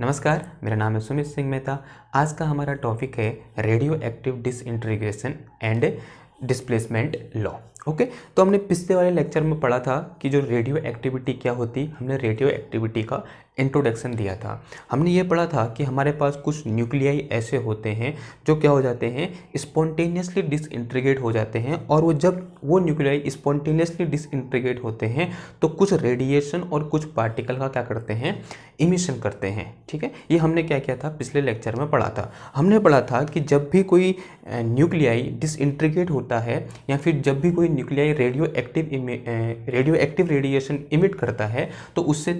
नमस्कार मेरा नाम है सुमित सिंह मेहता आज का हमारा टॉपिक है radioactive disintegration and displacement law okay तो हमने पिछले वाले लेक्चर में पढ़ा था कि जो रेडियो एक्टिविटी क्या होती हमने रेडियो एक्टिविटी का इंट्रोडक्शन दिया था हमने ये पढ़ा था कि हमारे पास कुछ न्यूक्लियाई ऐसे होते हैं जो क्या हो जाते हैं स्पॉन्टेनियसली डिसइंट्रीगेट हो जाते हैं और वो जब वो न्यूक्लियाई स्पॉन्टेनियसली डिसइंट्रीगेट होते हैं तो कुछ रेडिएशन और कुछ पार्टिकल का क्या करते हैं इमिशन करते हैं ठीक है ये हमने क्या किया था पिछले लेक्चर में पढ़ा था हमने पढ़ा था कि जब भी कोई न्यूक्लियाई डिसइंट्रीग्रेट होता है या फिर जब भी कोई nuclei radioactive radioactive radiation emit करता है तो उससे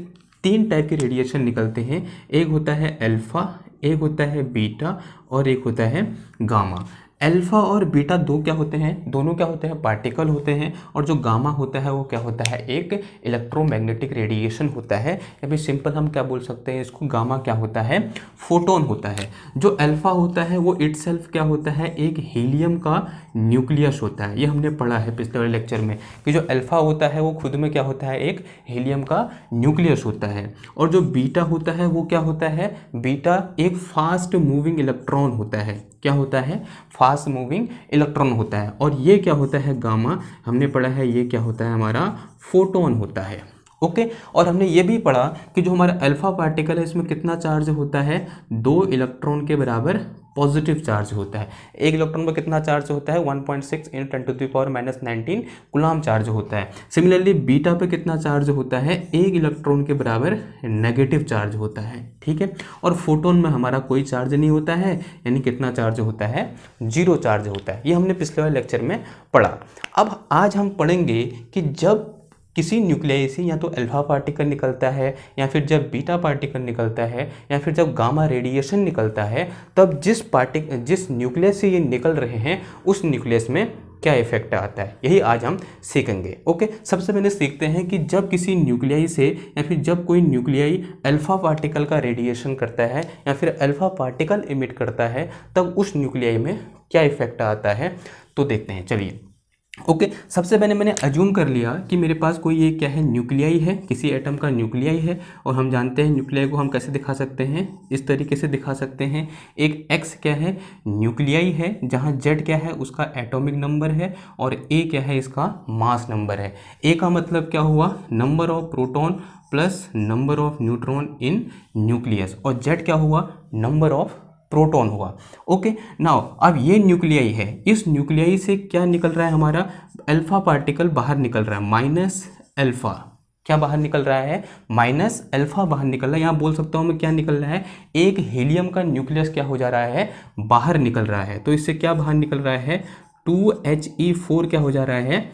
तीन टाइप के रेडिएशन निकलते हैं एक होता है अल्फ़ा एक होता है बीटा और एक होता है गामा अल्फा और बीटा दो क्या होते हैं दोनों क्या होते हैं पार्टिकल होते हैं और जो गामा होता है वो क्या होता है एक इलेक्ट्रोमैग्नेटिक रेडिएशन होता है या फिर सिंपल हम क्या बोल सकते हैं इसको गामा क्या होता है फोटोन होता है जो अल्फा होता है वो इट क्या होता है एक हीलियम का न्यूक्लियस होता है ये हमने पढ़ा है पिछले लेक्चर में कि जो अल्फा होता है वो खुद में क्या होता है एक हीलियम का न्यूक्लियस होता है और जो बीटा होता है वो क्या होता है बीटा एक फास्ट मूविंग इलेक्ट्रॉन होता है क्या होता है फास्ट मूविंग इलेक्ट्रॉन होता है और ये क्या होता है गामा हमने पढ़ा है ये क्या होता है हमारा फोटोन होता है ओके और हमने ये भी पढ़ा कि जो हमारा अल्फा पार्टिकल है इसमें कितना चार्ज होता है दो इलेक्ट्रॉन के बराबर पॉजिटिव चार्ज होता है एक इलेक्ट्रॉन पर कितना चार्ज होता है 1.6 point six in ten to the power minus nineteen coulomb charge होता है सिमिलरली बीटा पे कितना चार्ज होता है एक इलेक्ट्रॉन के बराबर नेगेटिव चार्ज होता है ठीक है और फोटोन में हमारा कोई चार्ज नहीं होता है यानी कितना चार्ज होता है जीरो चार्ज होता है ये हमने पिछले वाले लेक्चर में पढ़ा अब आज हम पढ़ेंगे कि जब किसी न्यूक्लियाई से या तो अल्फा पार्टिकल निकलता है या फिर जब बीटा पार्टिकल निकलता है या फिर जब गामा रेडिएशन निकलता है तब जिस पार्टिक जिस न्यूक्लियस से ये निकल रहे हैं उस न्यूक्लियस में क्या इफेक्ट आता है यही आज हम सीखेंगे ओके सबसे पहले सीखते हैं कि जब किसी न्यूक्लियाई से या फिर जब कोई न्यूक्लियाई अल्फ़ा पार्टिकल का रेडिएशन करता है या फिर अल्फ़ा पार्टिकल इमिट करता है तब उस न्यूक्लियाई में क्या इफेक्ट आता है तो देखते हैं चलिए ओके okay, सबसे पहले मैंने अज्यूम कर लिया कि मेरे पास कोई ये क्या है न्यूक्लियाई है किसी एटम का न्यूक्लियाई है और हम जानते हैं न्यूक्लियाई को हम कैसे दिखा सकते हैं इस तरीके से दिखा सकते हैं एक एक्स क्या है न्यूक्लियाई है जहाँ जेड क्या है उसका एटॉमिक नंबर है और ए क्या है इसका मास नंबर है ए का मतलब क्या हुआ number of proton plus number of neutron in nucleus और जेड क्या हुआ नंबर ऑफ प्रोटॉन हुआ ओके नाउ अब ये न्यूक्लियाई है इस न्यूक्लियाई से क्या निकल रहा है हमारा अल्फा पार्टिकल बाहर निकल रहा है माइनस अल्फा क्या बाहर निकल रहा है माइनस अल्फा बाहर निकल रहा है यहाँ बोल सकता हूँ मैं क्या निकल रहा है एक हीलियम का न्यूक्लियस क्या हो जा रहा है बाहर निकल रहा है तो इससे क्या बाहर निकल रहा है टू एच ई फोर क्या हो जा रहा है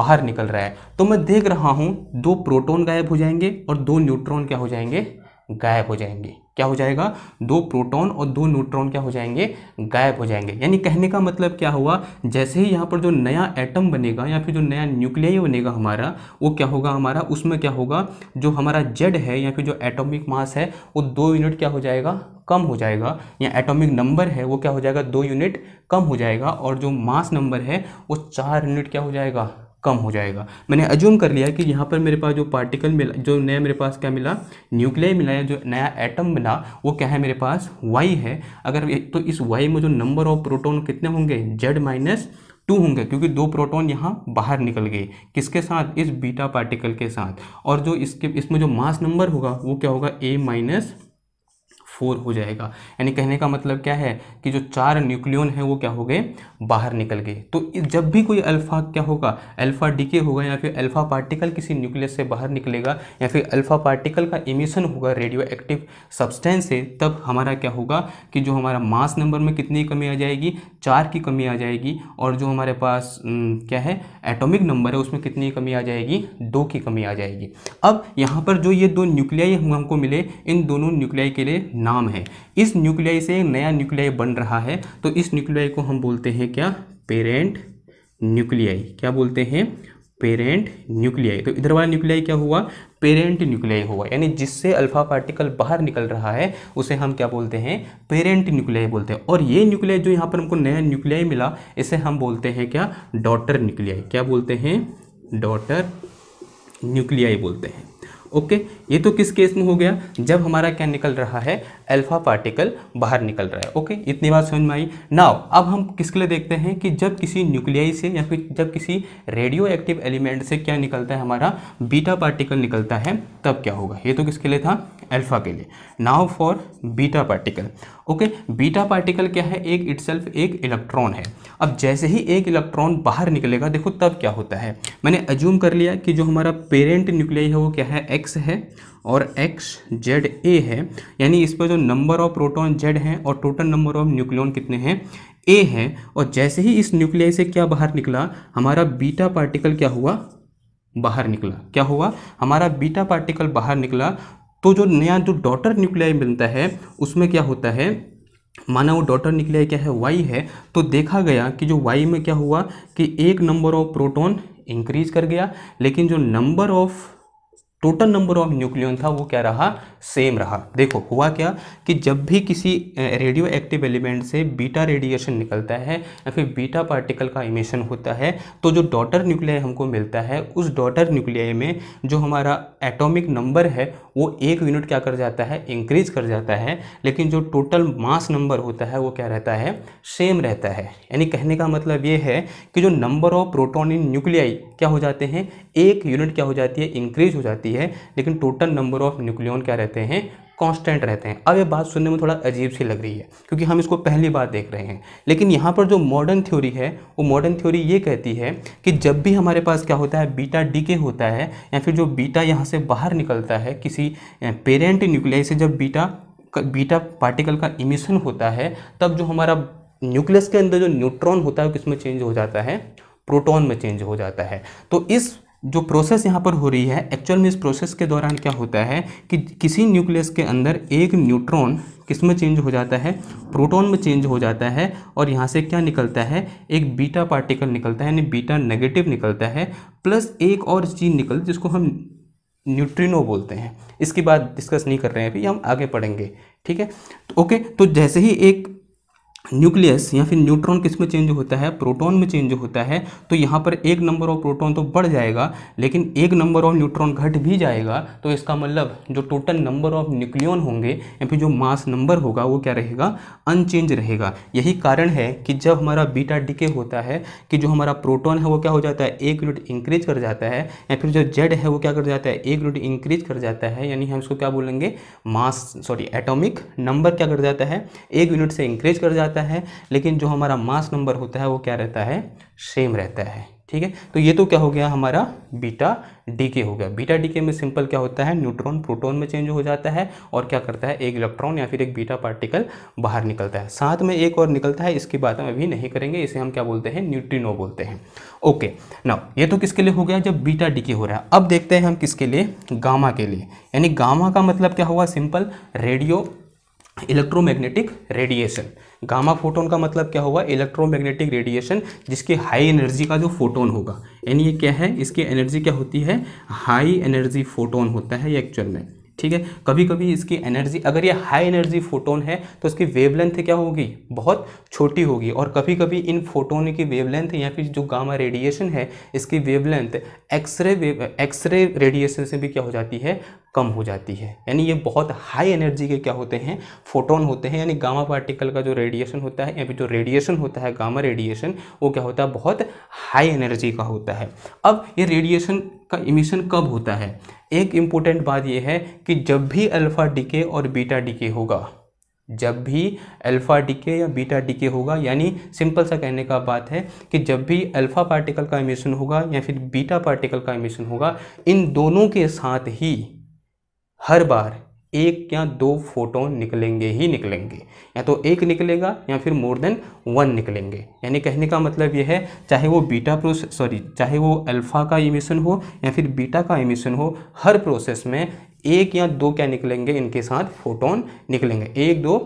बाहर निकल रहा है तो मैं देख रहा हूँ दो प्रोटोन गायब हो जाएंगे और दो न्यूट्रॉन क्या हो जाएंगे गायब हो जाएंगे क्या हो जाएगा दो प्रोटॉन और दो न्यूट्रॉन क्या हो जाएंगे गायब हो जाएंगे यानी कहने का मतलब क्या हुआ जैसे ही यहाँ पर जो नया एटम बनेगा या फिर जो नया न्यूक्लियाई बनेगा हमारा वो क्या होगा हमारा उसमें क्या होगा जो हमारा जेड है या फिर जो एटॉमिक मास है वो दो यूनिट क्या हो जाएगा कम हो जाएगा या एटॉमिक नंबर है वो क्या हो जाएगा दो यूनिट कम हो जाएगा और जो मास नंबर है वो चार यूनिट क्या हो जाएगा कम हो जाएगा मैंने अज्यूम कर लिया कि यहाँ पर मेरे पास जो पार्टिकल मिला जो नया मेरे पास क्या मिला न्यूक्लियर मिला या जो नया एटम मिला वो क्या है मेरे पास वाई है अगर तो इस वाई में जो नंबर ऑफ प्रोटोन कितने होंगे जेड माइनस टू होंगे क्योंकि दो प्रोटॉन यहाँ बाहर निकल गए किसके साथ इस बीटा पार्टिकल के साथ और जो इसके इसमें जो मास नंबर होगा वो क्या होगा ए माइनस फोर हो जाएगा यानी कहने का मतलब क्या है कि जो चार न्यूक्लियोन है वो क्या हो गए बाहर निकल गए तो जब भी कोई अल्फ़ा क्या होगा अल्फ़ा डीके होगा या फिर अल्फ़ा पार्टिकल किसी न्यूक्लियस से बाहर निकलेगा या फिर अल्फ़ा पार्टिकल का इमिशन होगा रेडियो एक्टिव सब्सटेंस से तब हमारा क्या होगा कि जो हमारा मास नंबर में कितनी कमी आ जाएगी चार की कमी आ जाएगी और जो हमारे पास न, क्या है एटोमिक नंबर है उसमें कितनी कमी आ जाएगी दो की कमी आ जाएगी अब यहाँ पर जो ये दो न्यूक्लियाई हमको मिले इन दोनों न्यूक्लियाई के लिए नाम है इस न्यूक्लियाई से नया न्यूक्लियाई बन रहा है तो इस न्यूक्लियाई को हम बोलते हैं क्या पेरेंट न्यूक्लियाई क्या बोलते हैं पेरेंट न्यूक्लियाई तो इधर वाला न्यूक्लियाई क्या हुआ पेरेंट न्यूक्लियाई हुआ यानी जिससे अल्फा पार्टिकल बाहर निकल रहा है उसे हम क्या बोलते हैं पेरेंट न्यूक्लियाई बोलते हैं और ये न्यूक्लियाई जो यहाँ पर हमको नया न्यूक्लियाई मिला इसे हम बोलते हैं क्या डॉटर न्यूक्लियाई क्या बोलते हैं डॉटर न्यूक्लियाई बोलते हैं ओके ये तो किस केस में हो गया जब हमारा क्या निकल रहा है अल्फा पार्टिकल बाहर निकल रहा है ओके इतनी बात समझ में आई नाव अब हम किसके लिए देखते हैं कि जब किसी न्यूक्लियाई से या फिर जब किसी रेडियो एक्टिव एलिमेंट से क्या निकलता है हमारा बीटा पार्टिकल निकलता है तब क्या होगा ये तो किसके लिए था अल्फा के लिए now for beta particle okay beta particle क्या है एक इट एक इलेक्ट्रॉन है अब जैसे ही एक इलेक्ट्रॉन बाहर निकलेगा देखो तब क्या होता है मैंने अज्यूम कर लिया कि जो हमारा पेरेंट न्यूक्लियाई है वो क्या है एक्स एक्स है और एक्स जेड ए है यानी इस पर जो नंबर ऑफ प्रोटॉन जेड हैं और टोटल नंबर ऑफ न्यूक्लियन कितने हैं ए हैं और जैसे ही इस न्यूक्लिया से क्या बाहर निकला हमारा बीटा पार्टिकल क्या हुआ बाहर निकला क्या हुआ हमारा बीटा पार्टिकल बाहर निकला तो जो नया जो डॉटर न्यूक्लियाई बनता है उसमें क्या होता है माना वो डॉटर न्यूक्लियाई क्या है वाई है तो देखा गया कि जो वाई में क्या हुआ कि एक नंबर ऑफ प्रोटॉन इंक्रीज कर गया लेकिन जो number of total number of nucleon था वो क्या रहा सेम रहा देखो हुआ क्या कि जब भी किसी रेडियो एक्टिव एलिमेंट से बीटा रेडिएशन निकलता है या फिर बीटा पार्टिकल का इमेशन होता है तो जो डॉटर न्यूक्लियाई हमको मिलता है उस डॉटर न्यूक्लियाई में जो हमारा एटॉमिक नंबर है वो एक यूनिट क्या कर जाता है इंक्रीज कर जाता है लेकिन जो टोटल मास नंबर होता है वो क्या रहता है सेम रहता है यानी कहने का मतलब ये है कि जो number of proton in nuclei क्या हो जाते हैं एक यूनिट क्या हो जाती है इंक्रीज हो जाती है रहती है लेकिन टोटल नंबर ऑफ न्यूक्लियन क्या रहते हैं कांस्टेंट रहते हैं अब ये बात सुनने में थोड़ा अजीब सी लग रही है क्योंकि हम इसको पहली बार देख रहे हैं लेकिन यहाँ पर जो मॉडर्न थ्योरी है वो मॉडर्न थ्योरी ये कहती है कि जब भी हमारे पास क्या होता है बीटा डीके होता है या फिर जो बीटा यहाँ से बाहर निकलता है किसी पेरेंट न्यूक्लियाई से जब बीटा बीटा पार्टिकल का इमिशन होता है तब जो हमारा न्यूक्लियस के अंदर जो न्यूट्रॉन होता है वो चेंज हो जाता है प्रोटॉन में चेंज हो जाता है तो इस जो प्रोसेस यहाँ पर हो रही है एक्चुअल में इस प्रोसेस के दौरान क्या होता है कि किसी न्यूक्लियस के अंदर एक न्यूट्रॉन किस में चेंज हो जाता है प्रोटॉन में चेंज हो जाता है और यहाँ से क्या निकलता है एक बीटा पार्टिकल निकलता है यानी बीटा नेगेटिव निकलता है प्लस एक और चीज़ निकल जिसको हम न्यूट्रिनो बोलते हैं इसकी बात डिस्कस नहीं कर रहे हैं अभी हम आगे पढ़ेंगे ठीक है तो ओके तो जैसे ही एक न्यूक्लियस या फिर न्यूट्रॉन किस में चेंज होता है प्रोटॉन में चेंज होता है तो यहाँ पर एक नंबर ऑफ प्रोटॉन तो बढ़ जाएगा लेकिन एक नंबर ऑफ न्यूट्रॉन घट भी जाएगा तो इसका मतलब जो टोटल नंबर ऑफ न्यूक्लियन होंगे या फिर जो मास नंबर होगा वो क्या रहेगा अनचेंज रहेगा यही कारण है कि जब हमारा बीटा डिके होता है कि जो हमारा प्रोटोन है वो क्या हो जाता है एक यूनिट इंक्रीज कर जाता है या फिर जो जेड है वो क्या कर जाता है एक यूनिट इंक्रीज कर जाता है यानी हम इसको क्या बोलेंगे मास सॉरी एटोमिक नंबर क्या कर जाता है एक यूनिट से इंक्रीज कर जाता है जाता है लेकिन जो हमारा मास नंबर होता है वो क्या रहता है सेम रहता है ठीक है तो ये तो क्या हो गया हमारा बीटा डीके हो गया बीटा डीके में सिंपल क्या होता है न्यूट्रॉन प्रोटॉन में चेंज हो जाता है और क्या करता है एक इलेक्ट्रॉन या फिर एक बीटा पार्टिकल बाहर निकलता है साथ में एक और निकलता है इसकी बात हम अभी नहीं करेंगे इसे हम क्या बोलते हैं न्यूट्रिनो बोलते हैं ओके ना ये तो किसके लिए हो गया जब बीटा डीके हो रहा है अब देखते हैं हम किसके लिए गामा के लिए यानी गामा का मतलब क्या हुआ simple radio electromagnetic radiation gamma photon का मतलब क्या होगा इलेक्ट्रोमैग्नेटिक रेडिएशन जिसके हाई एनर्जी का जो फोटोन होगा यानी ये क्या है इसकी एनर्जी क्या होती है हाई एनर्जी फोटोन होता है ये एक्चुअल में ठीक है कभी कभी इसकी एनर्जी अगर ये हाई एनर्जी फोटोन है तो इसकी वेवलेंथ क्या होगी बहुत छोटी होगी और कभी कभी इन फोटोन की वेवलेंथ या फिर जो गामा रेडिएशन है इसकी wavelength X-ray wave X-ray radiation से भी क्या हो जाती है कम हो जाती है यानी ये बहुत हाई एनर्जी के क्या होते हैं फोटोन होते हैं यानी गामा पार्टिकल का जो रेडिएशन होता है या फिर जो रेडिएशन होता है गामा रेडिएशन वो क्या होता है बहुत हाई एनर्जी का होता है अब ये रेडिएशन का इमिशन कब होता है एक इम्पोर्टेंट बात यह है कि जब भी अल्फ़ा डिके और बीटा डिके होगा जब भी अल्फ़ा डिके या बीटा डिके होगा यानी सिंपल सा कहने का बात है कि जब भी अल्फ़ा पार्टिकल का इमिशन होगा या फिर बीटा पार्टिकल का इमिशन होगा इन दोनों के साथ ही हर बार एक या दो फोटोन निकलेंगे ही निकलेंगे या तो एक निकलेगा या फिर मोर देन वन निकलेंगे यानी कहने का मतलब यह है चाहे वो बीटा प्रोसेस सॉरी चाहे वो अल्फ़ा का इमिशन हो या फिर बीटा का इमिशन हो हर प्रोसेस में एक या दो क्या निकलेंगे इनके साथ फोटोन निकलेंगे एक दो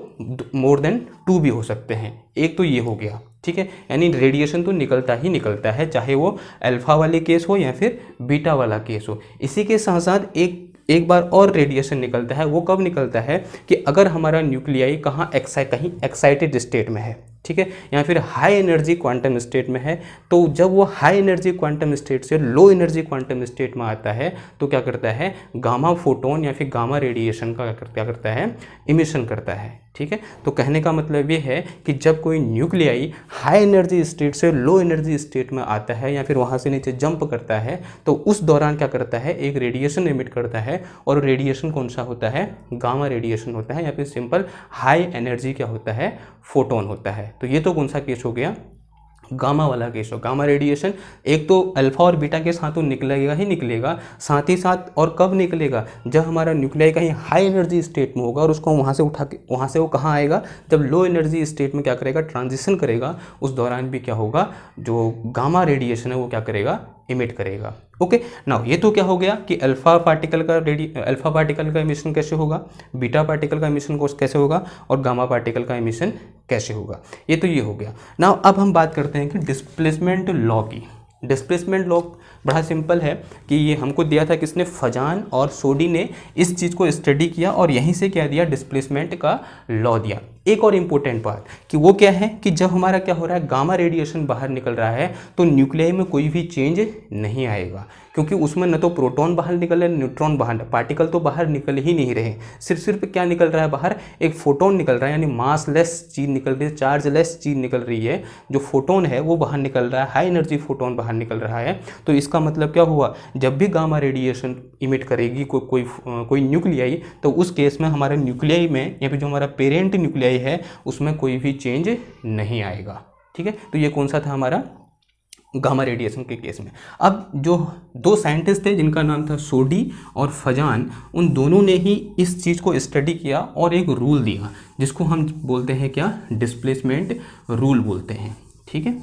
मोर देन टू भी हो सकते हैं एक तो ये हो गया ठीक है यानी रेडिएशन तो निकलता ही निकलता है चाहे वो अल्फ़ा वाले केस हो या फिर बीटा वाला केस हो इसी के साथ साथ एक एक बार और रेडिएशन निकलता है वो कब निकलता है कि अगर हमारा न्यूक्लियाई कहाँ एक्साइ कहीं एक्साइटेड स्टेट में है ठीक है या फिर हाई एनर्जी क्वांटम स्टेट में है तो जब वो हाई एनर्जी क्वांटम स्टेट से लो एनर्जी क्वांटम स्टेट में आता है तो क्या करता है गामा फोटोन या फिर गामा रेडिएशन का क्या करता है इमिशन करता है ठीक है तो कहने का मतलब ये है कि जब कोई न्यूक्लियाई हाई एनर्जी स्टेट से लो एनर्जी स्टेट में आता है या फिर वहाँ से नीचे जंप करता है तो उस दौरान क्या करता है एक रेडिएशन इमिट करता है और रेडिएशन कौन सा होता है गामा रेडिएशन होता है या फिर सिंपल हाई एनर्जी क्या होता है फोटोन होता है है तो ये तो कौन सा केस हो गया गामा वाला केस हो गामा रेडिएशन एक तो अल्फा और बीटा के साथ तो निकलेगा ही निकलेगा साथ ही साथ और कब निकलेगा जब हमारा न्यूक्लियाई कहीं हाई एनर्जी स्टेट में होगा और उसको वहाँ से उठा के वहाँ से वो कहाँ आएगा जब लो एनर्जी स्टेट में क्या करेगा ट्रांजिशन करेगा उस दौरान भी क्या होगा जो गामा रेडिएशन है वो क्या करेगा इमिट करेगा ओके नाउ ये तो क्या हो गया कि अल्फा पार्टिकल का रेडी अल्फा पार्टिकल का इमिशन कैसे होगा बीटा पार्टिकल का कोर्स कैसे होगा और गामा पार्टिकल का इमिशन कैसे होगा ये तो ये हो गया नाउ अब हम बात करते हैं कि डिस्प्लेसमेंट लॉ की डिस्प्लेसमेंट लॉ बड़ा सिंपल है कि ये हमको दिया था किसने फजान और सोडी ने इस चीज़ को स्टडी किया और यहीं से क्या दिया डिस्प्लेसमेंट का लॉ दिया एक और इम्पोर्टेंट बात कि वो क्या है कि जब हमारा क्या हो रहा है गामा रेडिएशन बाहर निकल रहा है तो न्यूक्लियाई में कोई भी चेंज नहीं आएगा क्योंकि उसमें न तो प्रोटॉन बाहर निकल रहे न्यूट्रॉन बाहर पार्टिकल तो बाहर निकल ही नहीं रहे सिर्फ सिर्फ क्या निकल रहा है बाहर एक फोटोन निकल रहा है यानी मासलेस चीज़ निकल रही है चार्जलेस चीज़ निकल रही है जो फोटोन है वो बाहर निकल रहा है हाई एनर्जी फोटोन बाहर निकल रहा है तो इसका मतलब क्या हुआ जब भी गामा रेडिएशन इमिट करेगी कोई कोई न्यूक्लियाई तो उस केस में हमारे न्यूक्लियाई में या फिर जो हमारा पेरेंट न्यूक्लियाई तय है उसमें कोई भी चेंज नहीं आएगा ठीक है तो ये कौन सा था हमारा गामा रेडिएशन के केस में अब जो दो साइंटिस्ट थे जिनका नाम था सोडी और फजान उन दोनों ने ही इस चीज़ को स्टडी किया और एक रूल दिया जिसको हम बोलते हैं क्या डिस्प्लेसमेंट रूल बोलते हैं ठीक है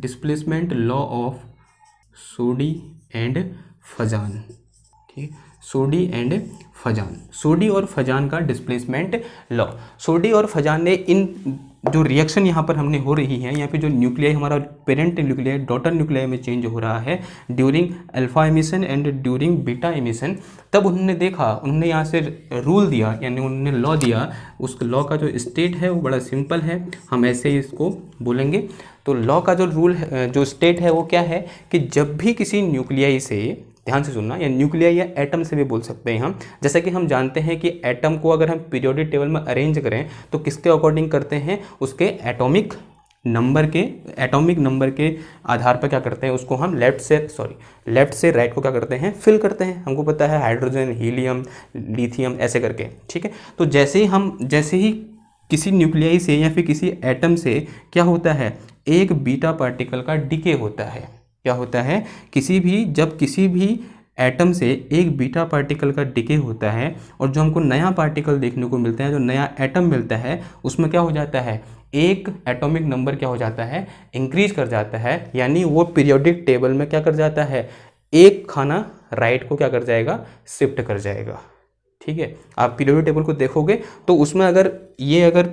displacement law of Soddy and Fajans ठीक है सोडी एंड फजान सोडी और फजान का डिस्प्लेसमेंट लॉ सोडी और फजान ने इन जो रिएक्शन यहाँ पर हमने हो रही है यहाँ पे जो न्यूक्लियर हमारा पेरेंट न्यूक्लियर डॉटर न्यूक्लियर में चेंज हो रहा है during alpha emission and during beta emission तब उन्होंने देखा उन्होंने यहाँ से रूल दिया यानी उन्होंने लॉ दिया उस लॉ का जो स्टेट है वो बड़ा सिंपल है हम ऐसे ही इसको बोलेंगे तो लॉ का जो रूल जो स्टेट है वो क्या है कि जब भी किसी न्यूक्लियाई से ध्यान से सुनना या न्यूक्लिया या एटम से भी बोल सकते हैं हम जैसा कि हम जानते हैं कि एटम को अगर हम पीरियोडिक टेबल में अरेंज करें तो किसके अकॉर्डिंग करते हैं उसके एटॉमिक नंबर के एटॉमिक नंबर के आधार पर क्या करते हैं उसको हम लेफ्ट से सॉरी लेफ्ट से राइट को क्या करते हैं फिल करते हैं हमको पता है हाइड्रोजन हीलियम लिथियम ऐसे करके ठीक है तो जैसे ही हम जैसे ही किसी न्यूक्लियाई से या फिर किसी एटम से क्या होता है एक बीटा पार्टिकल का डिके होता है क्या होता है किसी भी जब किसी भी एटम से एक बीटा पार्टिकल का डिके होता है और जो हमको नया पार्टिकल देखने को मिलता है जो नया एटम मिलता है उसमें क्या हो जाता है एक एटॉमिक नंबर क्या हो जाता है इंक्रीज कर जाता है यानी वो पीरियोडिक टेबल में क्या कर जाता है एक खाना राइट को क्या कर जाएगा शिफ्ट कर जाएगा ठीक है आप पीरियोडिक टेबल को देखोगे तो उसमें अगर ये अगर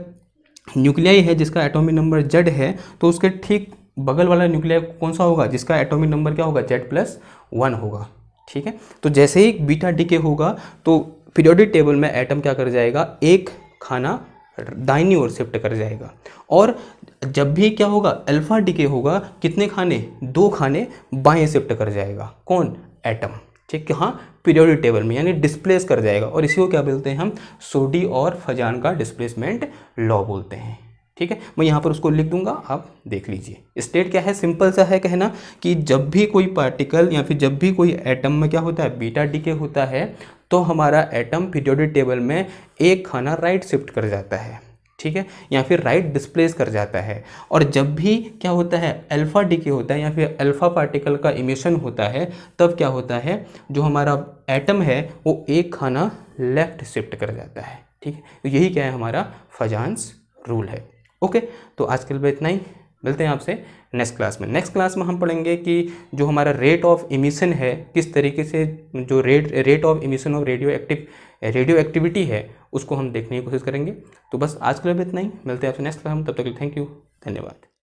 न्यूक्लियाई है जिसका एटॉमिक नंबर जेड है तो उसके ठीक बगल वाला न्यूक्लियर कौन सा होगा जिसका एटॉमिक नंबर क्या होगा जेड प्लस वन होगा ठीक है तो जैसे ही बीटा डीके होगा तो पीरियोडिक टेबल में एटम क्या कर जाएगा एक खाना दाइनी ओर शिफ्ट कर जाएगा और जब भी क्या होगा अल्फा डीके होगा कितने खाने दो खाने बाएँ शिफ्ट कर जाएगा कौन एटम ठीक है हाँ पीरियोडिक टेबल में यानी डिस्प्लेस कर जाएगा और इसी को क्या बोलते हैं हम सोडी और फजान का डिस्प्लेसमेंट लॉ बोलते हैं ठीक है मैं यहाँ पर उसको लिख दूंगा आप देख लीजिए स्टेट क्या है सिंपल सा है कहना कि जब भी कोई पार्टिकल या फिर जब भी कोई एटम में क्या होता है बीटा डीके होता है तो हमारा एटम पीरियोडिक टेबल में एक खाना राइट शिफ्ट कर जाता है ठीक है या फिर राइट डिस्प्लेस कर जाता है और जब भी क्या होता है अल्फ़ा डीके होता है या फिर अल्फ़ा पार्टिकल का इमिशन होता है तब क्या होता है जो हमारा एटम है वो एक खाना लेफ़्ट शिफ्ट कर जाता है ठीक है तो यही क्या है हमारा फजांस रूल है ओके तो आज के लिए इतना ही मिलते हैं आपसे नेक्स्ट क्लास में नेक्स्ट क्लास में हम पढ़ेंगे कि जो हमारा रेट ऑफ इमिशन है किस तरीके से जो rate rate of emission of radioactive radioactivity है उसको हम देखने की कोशिश करेंगे तो बस आज के लिए इतना ही मिलते हैं आपसे नेक्स्ट क्लास में तब तक थैंक यू धन्यवाद